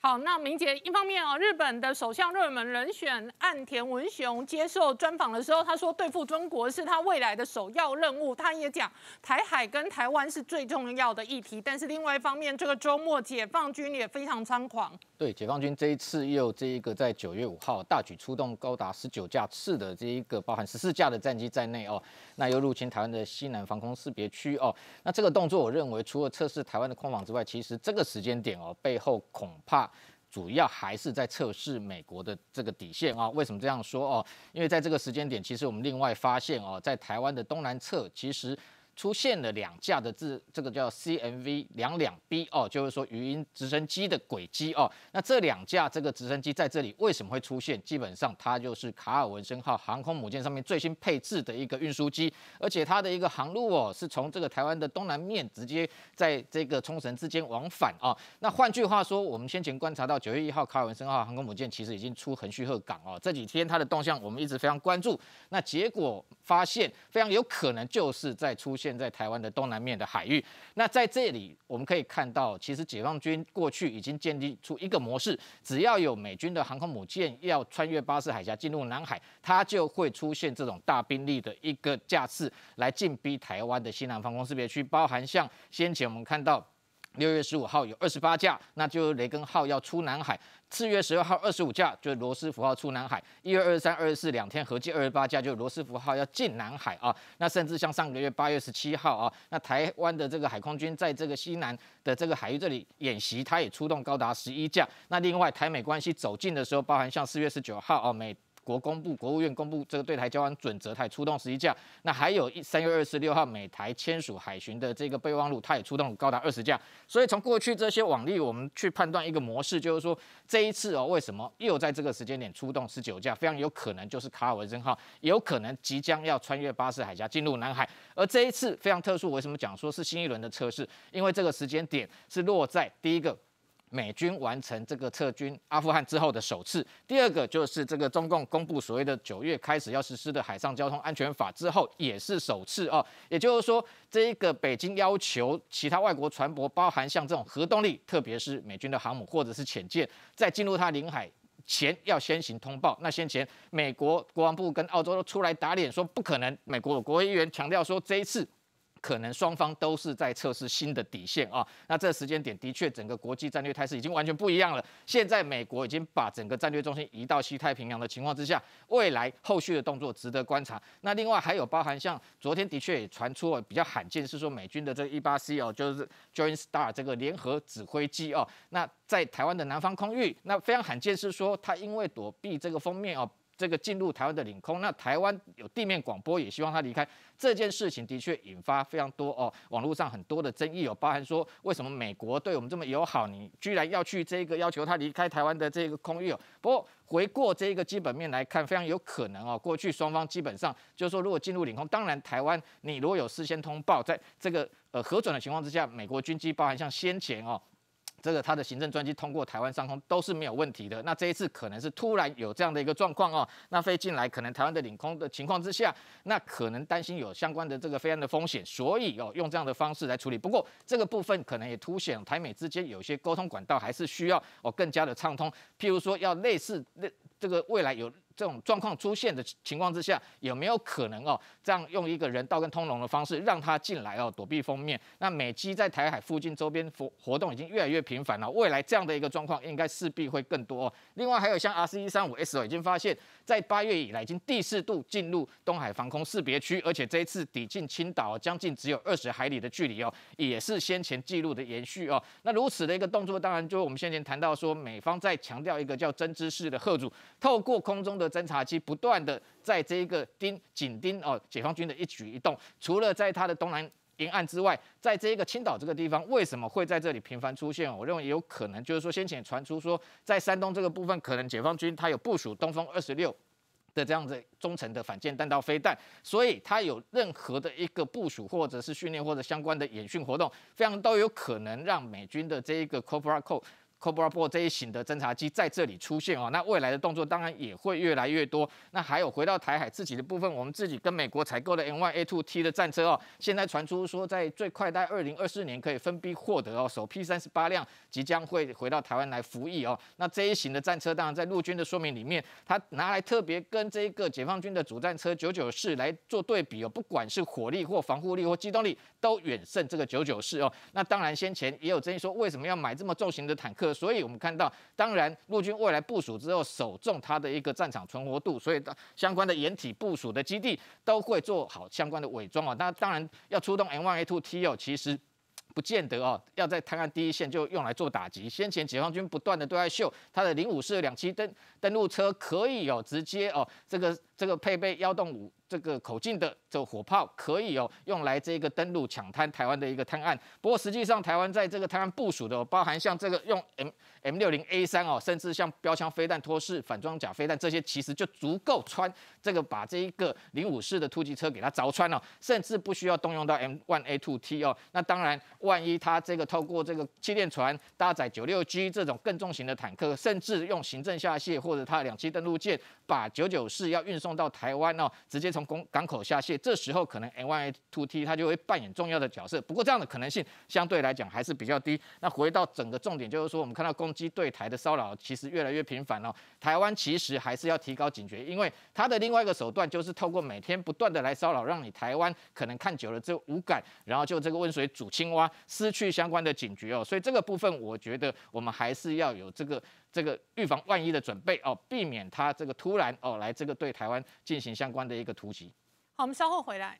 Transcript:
好，那明杰，一方面哦，日本的首相热门人选岸田文雄接受专访的时候，他说对付中国是他未来的首要任务。他也讲台海跟台湾是最重要的议题。但是另外一方面，这个周末解放军也非常猖狂。对，解放军这一次又这一个在九月五号大举出动高达十九架次的这一个，包含十四架的战机在内哦，那又入侵台湾的西南防空识别区哦。那这个动作，我认为除了测试台湾的空防之外，其实这个时间点哦，背后恐怕。主要还是在测试美国的这个底线啊？为什么这样说哦？因为在这个时间点，其实我们另外发现哦，在台湾的东南侧，其实。出现了两架的字，这个叫 C M V 两两 B 哦，就是说语音直升机的轨迹哦。那这两架这个直升机在这里为什么会出现？基本上它就是卡尔文森号航空母舰上面最新配置的一个运输机，而且它的一个航路哦，是从这个台湾的东南面直接在这个冲绳之间往返啊。那换句话说，我们先前观察到九月一号卡尔文森号航空母舰其实已经出横须贺港哦，这几天它的动向我们一直非常关注。那结果发现非常有可能就是在出现。现在台湾的东南面的海域，那在这里我们可以看到，其实解放军过去已经建立出一个模式，只要有美军的航空母舰要穿越巴士海峡进入南海，它就会出现这种大兵力的一个架次来进逼台湾的西南防空识别区，包含像先前我们看到。六月十五号有二十八架，那就雷根号要出南海；四月十二号二十五架，就罗斯福号出南海；一月二十三、二十四两天合计二十八架，就罗斯福号要进南海啊。那甚至像上个月八月十七号啊，那台湾的这个海空军在这个西南的这个海域这里演习，它也出动高达十一架。那另外台美关系走近的时候，包含像四月十九号啊美。国公布，国务院公布这个对台交安准则，它出动十一架。那还有一三月二十六号，美台签署海巡的这个备忘录，它也出动高达二十架。所以从过去这些往例，我们去判断一个模式，就是说这一次哦，为什么又在这个时间点出动十九架？非常有可能就是卡尔文森号有可能即将要穿越巴士海峡进入南海。而这一次非常特殊，为什么讲说是新一轮的测试？因为这个时间点是落在第一个。美军完成这个撤军阿富汗之后的首次，第二个就是这个中共公布所谓的九月开始要实施的海上交通安全法之后也是首次啊，也就是说，这一个北京要求其他外国船舶，包含像这种核动力，特别是美军的航母或者是潜舰，在进入它领海前要先行通报。那先前美国国防部跟澳洲都出来打脸说不可能，美国国会议员强调说这一次。可能双方都是在测试新的底线啊。那这时间点的确，整个国际战略态势已经完全不一样了。现在美国已经把整个战略中心移到西太平洋的情况之下，未来后续的动作值得观察。那另外还有包含像昨天的确也传出比较罕见是说美军的这 E 八 C 哦，就是 Joint Star 这个联合指挥机哦，那在台湾的南方空域，那非常罕见是说它因为躲避这个封面哦。这个进入台湾的领空，那台湾有地面广播，也希望他离开。这件事情的确引发非常多哦，网络上很多的争议，有包含说为什么美国对我们这么友好，你居然要去这个要求他离开台湾的这个空域哦。不过回过这个基本面来看，非常有可能哦，过去双方基本上就是说，如果进入领空，当然台湾你如果有事先通报，在这个呃核准的情况之下，美国军机包含像先前哦。这个他的行政专机通过台湾上空都是没有问题的，那这一次可能是突然有这样的一个状况哦，那飞进来可能台湾的领空的情况之下，那可能担心有相关的这个飞安的风险，所以哦用这样的方式来处理。不过这个部分可能也凸显台美之间有些沟通管道还是需要哦更加的畅通，譬如说要类似那这个未来有。这种状况出现的情况之下，有没有可能哦，这样用一个人道跟通融的方式让他进来哦，躲避封面？那美机在台海附近周边活活动已经越来越频繁了，未来这样的一个状况应该势必会更多哦。另外还有像 R C 一三五 S 哦，已经发现，在八月以来已经第四度进入东海防空识别区，而且这一次抵近青岛，将近只有二十海里的距离哦，也是先前记录的延续哦。那如此的一个动作，当然就我们先前谈到说，美方在强调一个叫真知式的贺主，透过空中的。侦察机不断的在这个盯紧盯哦解放军的一举一动，除了在它的东南沿岸之外，在这一个青岛这个地方，为什么会在这里频繁出现？我认为有可能就是说，先前传出说，在山东这个部分，可能解放军它有部署东风二十六的这样子中程的反舰弹道飞弹，所以它有任何的一个部署或者是训练或者相关的演训活动，非常都有可能让美军的这一个 c o o r a Cobra p r 这一型的侦察机在这里出现哦，那未来的动作当然也会越来越多。那还有回到台海自己的部分，我们自己跟美国采购的 N Y A t w T 的战车哦，现在传出说在最快在二零二四年可以分批获得哦，首批三十八辆即将会回到台湾来服役哦。那这一型的战车当然在陆军的说明里面，它拿来特别跟这个解放军的主战车九九式来做对比哦，不管是火力或防护力或机动力，都远胜这个九九式哦。那当然先前也有争议说，为什么要买这么重型的坦克？所以我们看到，当然陆军未来部署之后，首重它的一个战场存活度，所以相关的掩体部署的基地都会做好相关的伪装哦。那当然要出动 M1A2T 哦，其实不见得哦，要在滩岸第一线就用来做打击。先前解放军不断的对外秀他的零五式两栖登登陆车，可以哦，直接哦这个。这个配备幺洞五这个口径的这火炮可以哦，用来这个登陆抢滩台湾的一个滩案。不过实际上，台湾在这个滩案部署的，包含像这个用 M M 六零 A 三哦，甚至像标枪飞弹、托式反装甲飞弹这些，其实就足够穿这个把这一个零五式的突击车给它凿穿了，甚至不需要动用到 M one A two T 哦。那当然，万一他这个透过这个气垫船搭载九六 G 这种更重型的坦克，甚至用行政下卸或者他两栖登陆舰把九九式要运送。送到台湾哦，直接从港口下卸，这时候可能 N Y T o T 它就会扮演重要的角色。不过这样的可能性相对来讲还是比较低。那回到整个重点，就是说我们看到攻击对台的骚扰其实越来越频繁了，台湾其实还是要提高警觉，因为它的另外一个手段就是透过每天不断的来骚扰，让你台湾可能看久了就无感，然后就这个温水煮青蛙，失去相关的警觉哦。所以这个部分，我觉得我们还是要有这个。这个预防万一的准备哦，避免他这个突然哦来这个对台湾进行相关的一个突袭。好，我们稍后回来。